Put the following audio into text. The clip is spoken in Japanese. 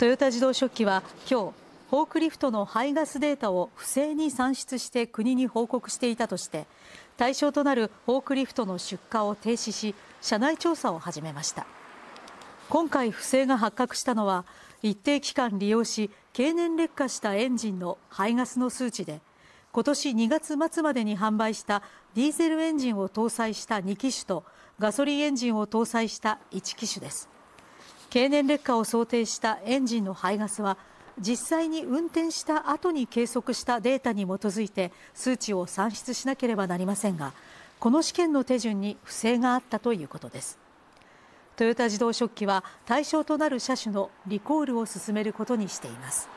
トヨタ自動食器は今日フォークリフトの排ガスデータを不正に算出して国に報告していたとして対象となるフォークリフトの出荷を停止し社内調査を始めました今回不正が発覚したのは一定期間利用し経年劣化したエンジンの排ガスの数値で今年2月末までに販売したディーゼルエンジンを搭載した2機種とガソリンエンジンを搭載した1機種です経年劣化を想定したエンジンの排ガスは実際に運転した後に計測したデータに基づいて数値を算出しなければなりませんがこの試験の手順に不正があったということですトヨタ自動食器は対象となる車種のリコールを進めることにしています